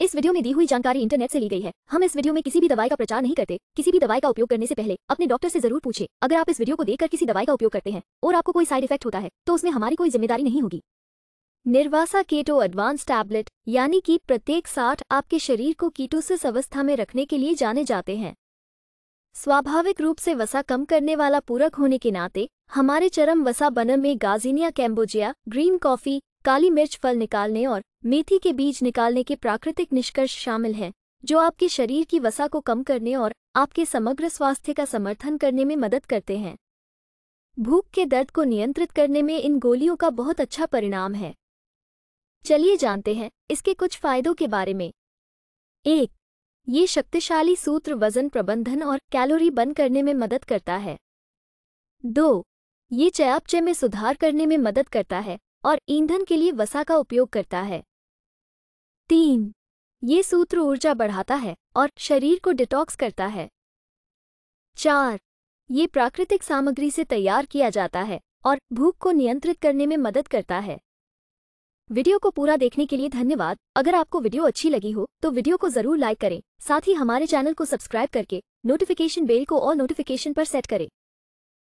इस वीडियो में दी हुई जानकारी इंटरनेट से ली गई है हम इस वीडियो में किसी भी दवाई का प्रचार नहीं करते किसी भी दवाई का उपयोग करने से पहले अपने डॉक्टर से जरूर पूछे अगर आप इस वीडियो को देखकर किसी दवाई का उपयोग करते हैं और आपको कोई साइड इफेक्ट होता है तो उसमें हमारी कोई जिम्मेदारी नहीं होगी निर्वासा केटो एडवांस टैबलेट यानी कि प्रत्येक साठ आपके शरीर को कीटोसिस अवस्था में रखने के लिए जाने जाते हैं स्वाभाविक रूप से वसा कम करने वाला पूरक होने के नाते हमारे चरम वसा बनम में गाजीनिया कैम्बोजिया ग्रीन कॉफी काली मिर्च फल निकालने और मेथी के बीज निकालने के प्राकृतिक निष्कर्ष शामिल हैं जो आपके शरीर की वसा को कम करने और आपके समग्र स्वास्थ्य का समर्थन करने में मदद करते हैं भूख के दर्द को नियंत्रित करने में इन गोलियों का बहुत अच्छा परिणाम है चलिए जानते हैं इसके कुछ फायदों के बारे में एक ये शक्तिशाली सूत्र वजन प्रबंधन और कैलोरी बंद करने में मदद करता है दो ये चयापचय में सुधार करने में मदद करता है और ईंधन के लिए वसा का उपयोग करता है तीन ये सूत्र ऊर्जा बढ़ाता है और शरीर को डिटॉक्स करता है चार ये प्राकृतिक सामग्री से तैयार किया जाता है और भूख को नियंत्रित करने में मदद करता है वीडियो को पूरा देखने के लिए धन्यवाद अगर आपको वीडियो अच्छी लगी हो तो वीडियो को जरूर लाइक करें साथ ही हमारे चैनल को सब्सक्राइब करके नोटिफिकेशन बेल को और नोटिफिकेशन पर सेट करें